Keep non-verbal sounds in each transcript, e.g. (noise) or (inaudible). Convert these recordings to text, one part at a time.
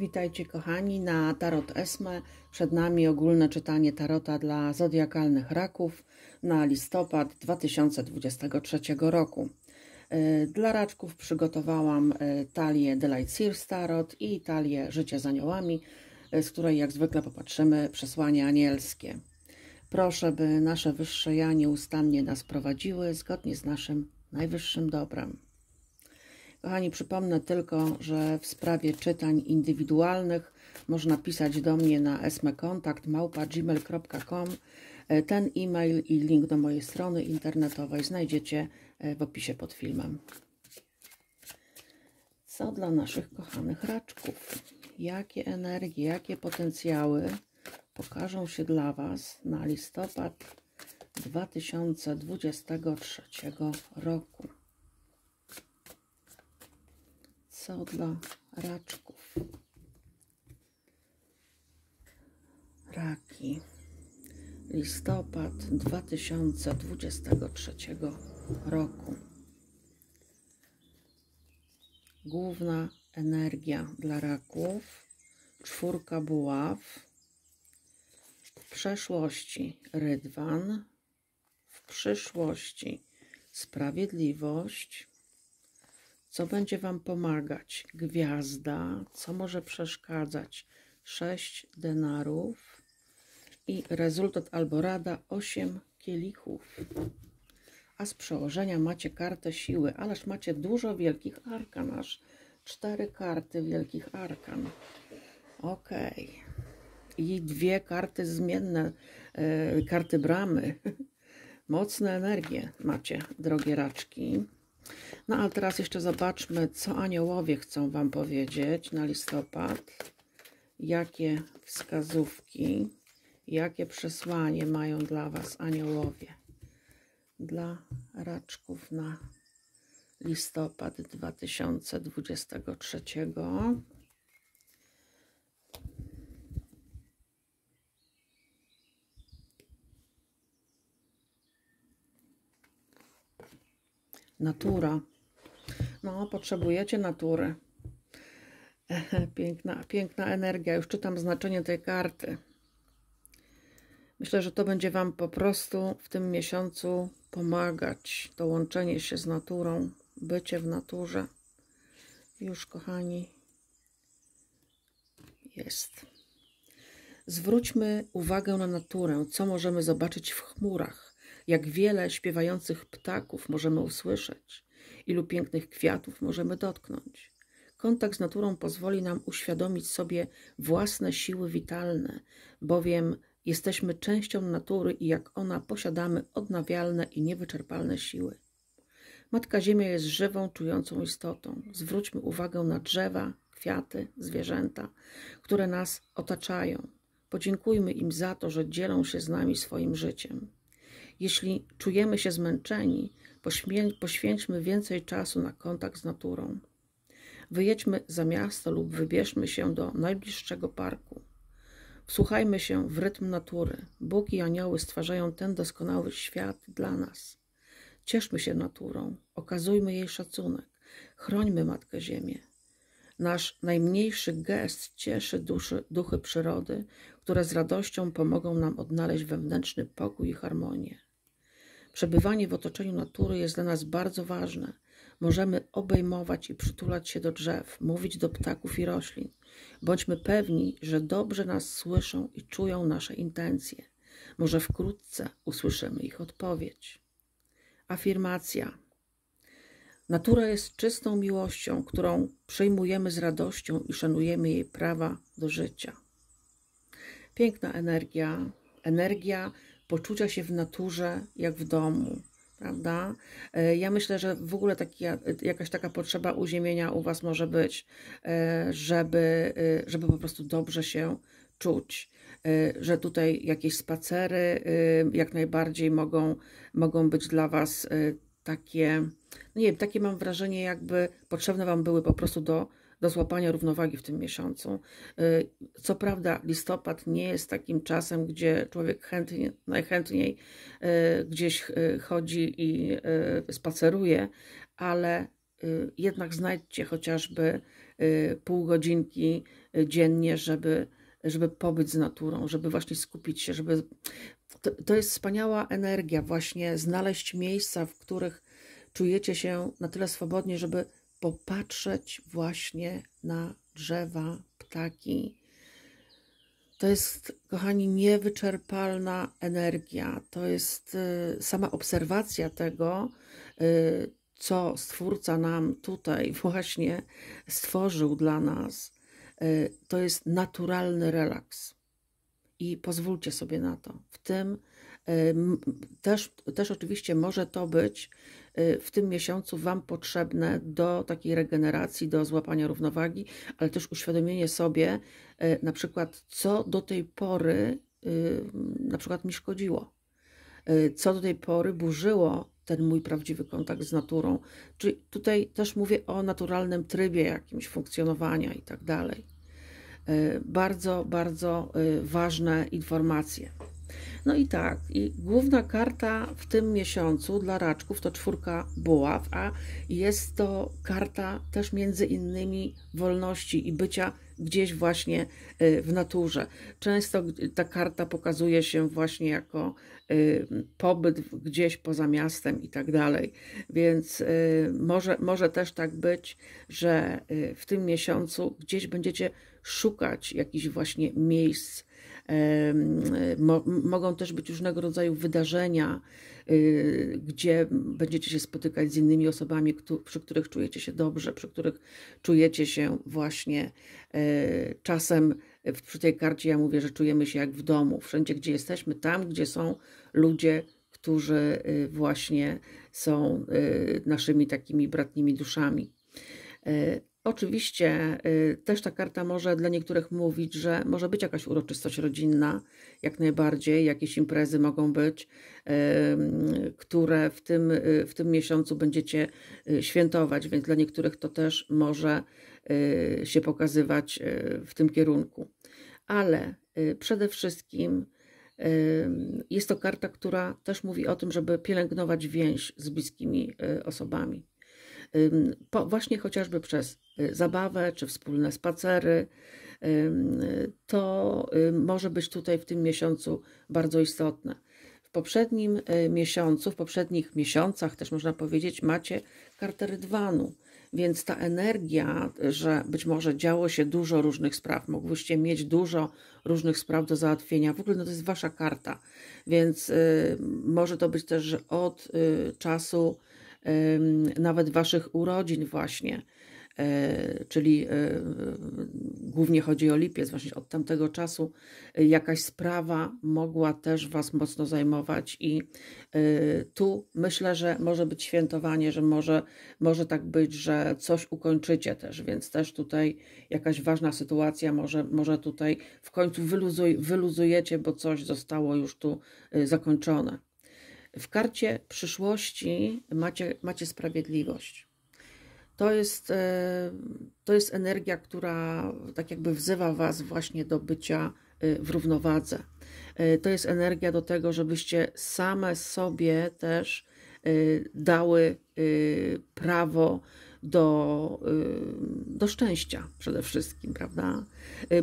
Witajcie kochani na Tarot Esme. Przed nami ogólne czytanie tarota dla zodiakalnych raków na listopad 2023 roku. E, dla raczków przygotowałam e, talię Delight Sears Tarot i talię Życie z aniołami, e, z której jak zwykle popatrzymy przesłanie anielskie. Proszę, by nasze wyższe ja nieustannie nas prowadziły zgodnie z naszym najwyższym dobrem. Kochani, przypomnę tylko, że w sprawie czytań indywidualnych można pisać do mnie na esmekontakt.gmail.com. E, ten e-mail i link do mojej strony internetowej znajdziecie e, w opisie pod filmem. Co dla naszych kochanych raczków? Jakie energie, jakie potencjały pokażą się dla Was na listopad 2023 roku? co dla raczków. Raki. Listopad 2023 roku. Główna energia dla raków. Czwórka buław. W przeszłości rydwan. W przyszłości sprawiedliwość co będzie Wam pomagać? Gwiazda. Co może przeszkadzać? 6 denarów. I rezultat albo rada 8 kielichów. A z przełożenia macie kartę siły, ależ macie dużo wielkich arkan, aż 4 karty wielkich arkan. Ok. I dwie karty zmienne, yy, karty bramy. (laughs) Mocne energie macie, drogie raczki. No a teraz jeszcze zobaczmy, co aniołowie chcą Wam powiedzieć na listopad. Jakie wskazówki, jakie przesłanie mają dla Was aniołowie. Dla raczków na listopad 2023 Natura. No, potrzebujecie natury. Piękna, piękna energia. Już czytam znaczenie tej karty. Myślę, że to będzie Wam po prostu w tym miesiącu pomagać. To łączenie się z naturą, bycie w naturze. Już, kochani, jest. Zwróćmy uwagę na naturę, co możemy zobaczyć w chmurach jak wiele śpiewających ptaków możemy usłyszeć, ilu pięknych kwiatów możemy dotknąć. Kontakt z naturą pozwoli nam uświadomić sobie własne siły witalne, bowiem jesteśmy częścią natury i jak ona posiadamy odnawialne i niewyczerpalne siły. Matka Ziemia jest żywą, czującą istotą. Zwróćmy uwagę na drzewa, kwiaty, zwierzęta, które nas otaczają. Podziękujmy im za to, że dzielą się z nami swoim życiem. Jeśli czujemy się zmęczeni, poświęćmy więcej czasu na kontakt z naturą. Wyjedźmy za miasto lub wybierzmy się do najbliższego parku. Wsłuchajmy się w rytm natury. Bóg i anioły stwarzają ten doskonały świat dla nas. Cieszmy się naturą, okazujmy jej szacunek, chrońmy Matkę Ziemię. Nasz najmniejszy gest cieszy duszy, duchy przyrody, które z radością pomogą nam odnaleźć wewnętrzny pokój i harmonię. Przebywanie w otoczeniu natury jest dla nas bardzo ważne. Możemy obejmować i przytulać się do drzew, mówić do ptaków i roślin. Bądźmy pewni, że dobrze nas słyszą i czują nasze intencje. Może wkrótce usłyszymy ich odpowiedź. Afirmacja. Natura jest czystą miłością, którą przyjmujemy z radością i szanujemy jej prawa do życia. Piękna energia, energia poczucia się w naturze jak w domu prawda? E, ja myślę, że w ogóle taki, jakaś taka potrzeba uziemienia u Was może być, e, żeby, e, żeby po prostu dobrze się czuć, że tutaj jakieś spacery jak najbardziej mogą, mogą być dla Was takie, no nie wiem, takie mam wrażenie, jakby potrzebne Wam były po prostu do do złapania równowagi w tym miesiącu. Y, co prawda listopad nie jest takim czasem, gdzie człowiek chętnie, najchętniej y, gdzieś y, chodzi i spaceruje, ale jednak znajdźcie chociażby pół godzinki dziennie, żeby, żeby pobyć z naturą, żeby właśnie skupić się, żeby... To, to jest wspaniała energia właśnie, znaleźć miejsca, w których czujecie się na tyle swobodnie, żeby popatrzeć właśnie na drzewa, ptaki. To jest, kochani, niewyczerpalna energia. To jest y, sama obserwacja tego, y, co Stwórca nam tutaj (laughs) właśnie stworzył dla nas. Y, to jest naturalny relaks. I pozwólcie sobie na to. W tym też, też oczywiście może to być Y, w tym miesiącu Wam potrzebne do takiej regeneracji, do złapania równowagi, ale też uświadomienie sobie, y, na przykład, co do tej pory y, na przykład mi szkodziło, co do tej pory burzyło ten mój prawdziwy kontakt z naturą. Czyli tutaj też mówię o naturalnym trybie jakimś funkcjonowania i tak dalej. Bardzo, bardzo ważne informacje. No i tak, i główna karta w tym miesiącu dla raczków to czwórka buław, a jest to karta też między innymi wolności i bycia gdzieś właśnie y, w naturze. Często ta karta pokazuje się właśnie jako y, pobyt gdzieś poza miastem i tak dalej. Więc y, może, może też tak być, że w tym miesiącu gdzieś będziecie szukać jakichś właśnie miejsc mogą też być różnego rodzaju wydarzenia, y, gdzie będziecie się spotykać z innymi osobami, przy których czujecie się dobrze, przy których czujecie się właśnie e, czasem przy tej karcie ja mówię, że czujemy się jak w domu, wszędzie gdzie jesteśmy, tam gdzie są ludzie, którzy y, właśnie są y, naszymi takimi bratnimi duszami e, Oczywiście y, też ta karta może dla niektórych mówić, że może być jakaś uroczystość rodzinna, jak najbardziej, jakieś imprezy mogą być, które w tym, y, w tym miesiącu będziecie y, świętować, więc dla niektórych to też może się pokazywać w tym kierunku. Ale przede wszystkim jest to karta, która też mówi o tym, żeby pielęgnować więź z bliskimi osobami po, właśnie chociażby przez y, zabawę czy wspólne spacery, to y, może być tutaj w tym miesiącu bardzo istotne. W poprzednim y, miesiącu, w poprzednich miesiącach też można powiedzieć, macie kartę rydwanu. Więc ta energia, że być może działo się dużo różnych spraw, mogłyście mieć dużo różnych spraw do załatwienia, w ogóle no to jest wasza karta, więc może to być też, że od czasu nawet waszych urodzin, właśnie. E, czyli e, głównie chodzi o lipiec, właśnie od tamtego czasu e, jakaś sprawa mogła też Was mocno zajmować, i tu myślę, że może być świętowanie, że może, może tak być, że coś ukończycie też, więc też tutaj jakaś ważna sytuacja, może, może tutaj w końcu wyluzuj, wyluzujecie, bo coś zostało już tu zakończone. W karcie przyszłości macie, macie sprawiedliwość. To jest, e, to jest energia, która tak jakby wzywa Was właśnie do bycia e, w równowadze. E, to jest energia do tego, żebyście same sobie też dały prawo do, do szczęścia przede wszystkim, prawda?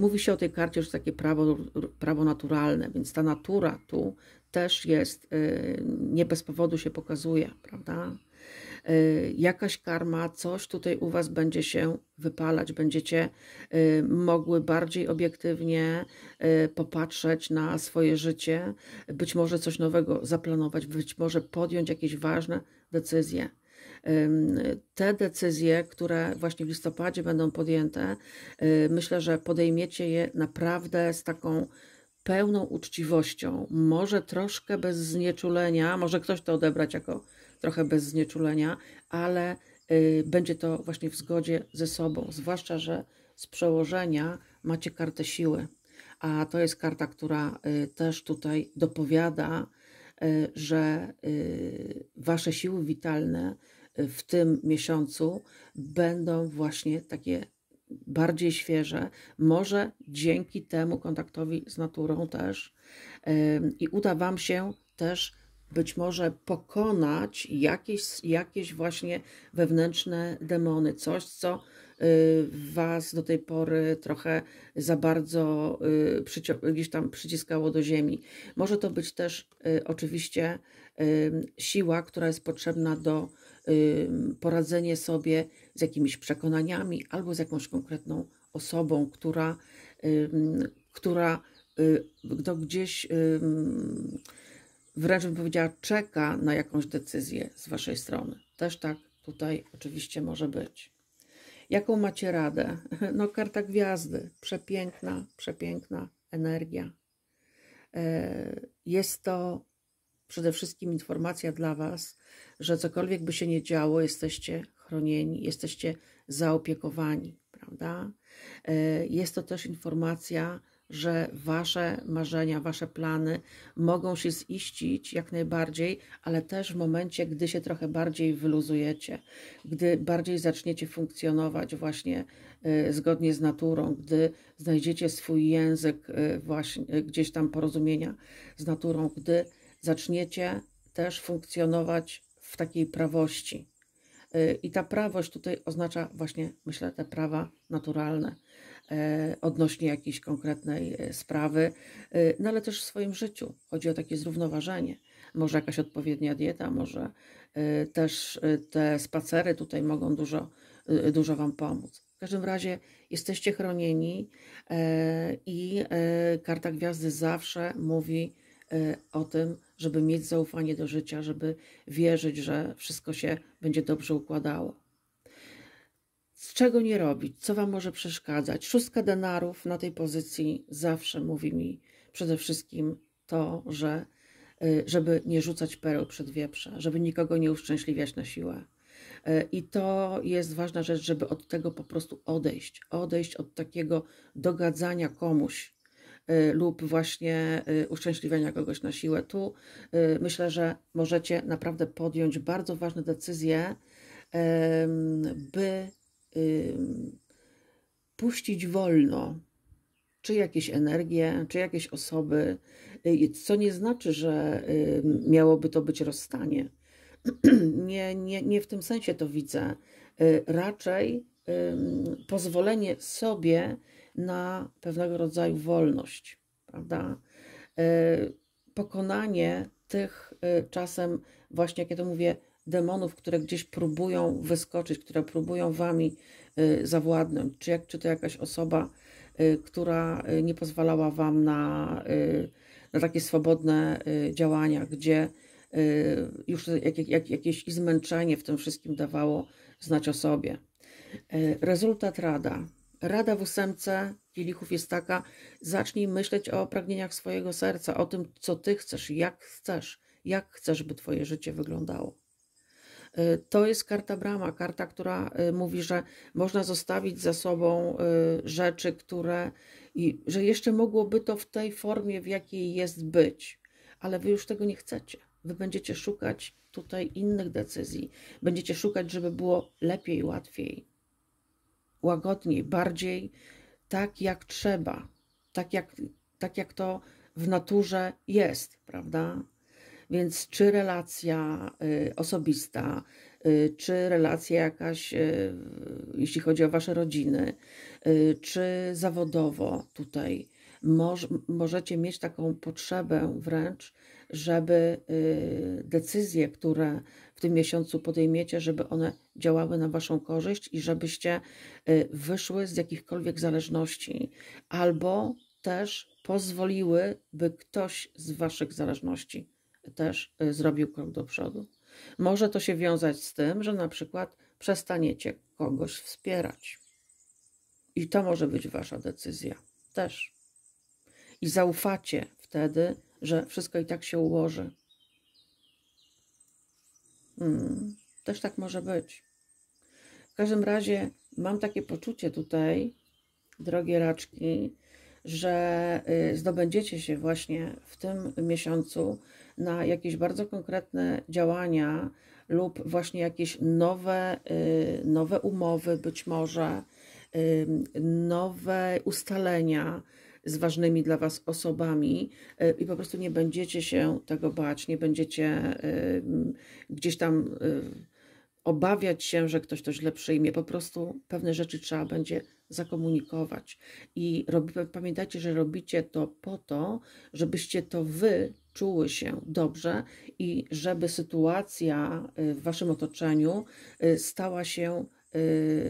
Mówi się o tej karcie, że takie prawo, prawo naturalne, więc ta natura tu też jest, y, nie bez powodu się pokazuje, prawda? Y, jakaś karma, coś tutaj u Was będzie się wypalać, będziecie y, mogły bardziej obiektywnie popatrzeć na swoje życie, być może coś nowego zaplanować, być może podjąć jakieś ważne decyzje te decyzje, które właśnie w listopadzie będą podjęte, myślę, że podejmiecie je naprawdę z taką pełną uczciwością, może troszkę bez znieczulenia, może ktoś to odebrać jako trochę bez znieczulenia, ale y, będzie to właśnie w zgodzie ze sobą. Zwłaszcza, że z przełożenia macie kartę siły, a to jest karta, która y, też tutaj dopowiada, y, że y, wasze siły witalne y, w tym miesiącu będą właśnie takie bardziej świeże, może dzięki temu kontaktowi z naturą też i uda Wam się też być może pokonać jakieś, jakieś właśnie wewnętrzne demony, coś, co y, Was do tej pory trochę za bardzo y, gdzieś tam przyciskało do ziemi. Może to być też y, oczywiście siła, która jest potrzebna do poradzenie sobie z jakimiś przekonaniami albo z jakąś konkretną osobą, która, która do y, gdzieś wręcz bym powiedziała, czeka na jakąś decyzję z waszej strony. Też tak tutaj oczywiście może być. Jaką macie radę? (laughs) No, karta gwiazdy. Przepiękna, przepiękna energia. E, jest to przede wszystkim informacja dla Was, że cokolwiek by się nie działo, jesteście chronieni, jesteście zaopiekowani, prawda? E, jest to też informacja, że Wasze marzenia, Wasze plany mogą się ziścić jak najbardziej, ale też w momencie, gdy się trochę bardziej wyluzujecie, gdy bardziej zaczniecie funkcjonować właśnie e, zgodnie z naturą, gdy znajdziecie swój język e, właśnie gdzieś tam porozumienia z naturą, gdy zaczniecie też funkcjonować w takiej prawości. Y, I ta prawość tutaj oznacza właśnie, myślę, te prawa naturalne e, odnośnie jakiejś konkretnej e, sprawy, y, no ale też w swoim życiu. Chodzi o takie zrównoważenie. Może jakaś odpowiednia dieta, może y, też te spacery tutaj mogą dużo, dużo Wam pomóc. W każdym razie jesteście chronieni e, i karta gwiazdy zawsze mówi, Y, o tym, żeby mieć zaufanie do życia, żeby wierzyć, że wszystko się będzie dobrze układało. Z czego nie robić? Co Wam może przeszkadzać? Szóstka denarów na tej pozycji zawsze mówi mi przede wszystkim to, że y, żeby nie rzucać pereł przed wieprze, żeby nikogo nie uszczęśliwiać na siłę. Y, I to jest ważna rzecz, żeby od tego po prostu odejść. Odejść od takiego dogadzania komuś, Y, lub właśnie y, uszczęśliwiania kogoś na siłę. Tu y, myślę, że możecie naprawdę podjąć bardzo ważne decyzje, by puścić wolno czy jakieś energie, czy jakieś osoby, co nie znaczy, że miałoby to być rozstanie. (clears throat) Nie, nie, nie w tym sensie to widzę. Raczej pozwolenie sobie na pewnego rodzaju wolność, prawda? E, pokonanie tych e, czasem, właśnie jak ja to mówię, demonów, które gdzieś próbują wyskoczyć, które próbują wami e, zawładnąć, czy, jak, czy to jakaś osoba, która nie pozwalała wam na, na takie swobodne działania, gdzie już jak, jak, jakieś zmęczenie w tym wszystkim dawało znać o sobie. Rezultat rada Rada w ósemce kielichów jest taka, zacznij myśleć o pragnieniach swojego serca, o tym, co ty chcesz, jak chcesz, jak chcesz, by twoje życie wyglądało. Y, to jest karta brama, karta, która y, mówi, że można zostawić za sobą y, rzeczy, które, że jeszcze mogłoby to w tej formie, w jakiej jest być, ale wy już tego nie chcecie. Wy będziecie szukać tutaj innych decyzji, będziecie szukać, żeby było lepiej, łatwiej łagodniej, bardziej tak jak trzeba, tak jak, tak jak to w naturze jest, prawda? Więc czy relacja y, osobista, y, czy relacja jakaś, y, jeśli chodzi o Wasze rodziny, czy zawodowo tutaj, możecie mieć taką potrzebę wręcz żeby y, decyzje, które w tym miesiącu podejmiecie, żeby one działały na Waszą korzyść i żebyście y, wyszły z jakichkolwiek zależności albo też pozwoliły, by ktoś z Waszych zależności też y, zrobił krok do przodu. Może to się wiązać z tym, że na przykład przestaniecie kogoś wspierać. I to może być Wasza decyzja też. I zaufacie wtedy, że wszystko i tak się ułoży. Hmm, też tak może być. W każdym razie mam takie poczucie tutaj, drogie raczki, że y, zdobędziecie się właśnie w tym miesiącu na jakieś bardzo konkretne działania lub właśnie jakieś nowe, y, nowe umowy, być może nowe ustalenia, z ważnymi dla Was osobami e, i po prostu nie będziecie się tego bać, nie będziecie e, gdzieś tam e, obawiać się, że ktoś to źle przyjmie. Po prostu pewne rzeczy trzeba będzie zakomunikować. I robi, pamiętajcie, że robicie to po to, żebyście to Wy czuły się dobrze i żeby sytuacja w Waszym otoczeniu stała się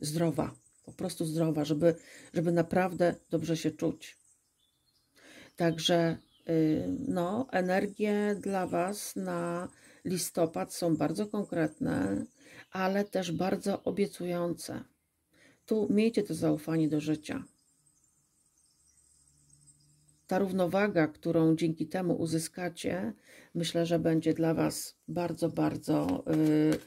zdrowa, po prostu zdrowa, żeby, żeby naprawdę dobrze się czuć. Także y, no, energie dla Was na listopad są bardzo konkretne, ale też bardzo obiecujące. Tu miejcie to zaufanie do życia. Ta równowaga, którą dzięki temu uzyskacie, myślę, że będzie dla Was bardzo, bardzo y,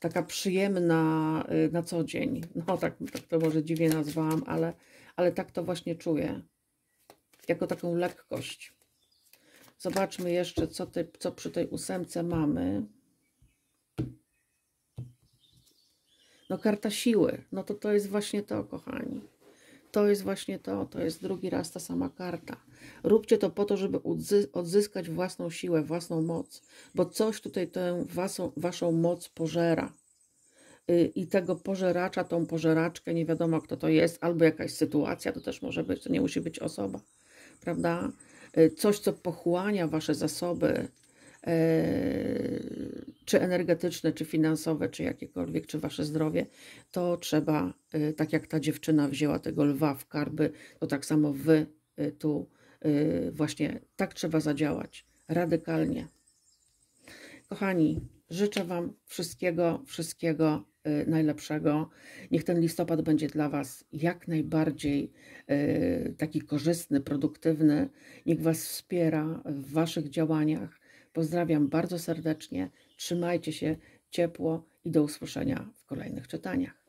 taka przyjemna y, na co dzień. No, tak, tak to może dziwnie nazwałam, ale, ale tak to właśnie czuję jako taką lekkość. Zobaczmy jeszcze, co, ty, co przy tej ósemce mamy. No karta siły, no to to jest właśnie to, kochani. To jest właśnie to, to jest drugi raz ta sama karta. Róbcie to po to, żeby odzyskać własną siłę, własną moc, bo coś tutaj tę waszą moc pożera. Y, I tego pożeracza, tą pożeraczkę, nie wiadomo kto to jest, albo jakaś sytuacja, to też może być, to nie musi być osoba prawda? E, coś, co pochłania wasze zasoby, e, czy energetyczne, czy finansowe, czy jakiekolwiek, czy wasze zdrowie, to trzeba, e, tak jak ta dziewczyna wzięła tego lwa w karby, to tak samo wy tu właśnie tak trzeba zadziałać radykalnie. Kochani, życzę Wam wszystkiego, wszystkiego Y, najlepszego. Niech ten listopad będzie dla Was jak najbardziej y, taki korzystny, produktywny. Niech Was wspiera w Waszych działaniach. Pozdrawiam bardzo serdecznie. Trzymajcie się ciepło i do usłyszenia w kolejnych czytaniach.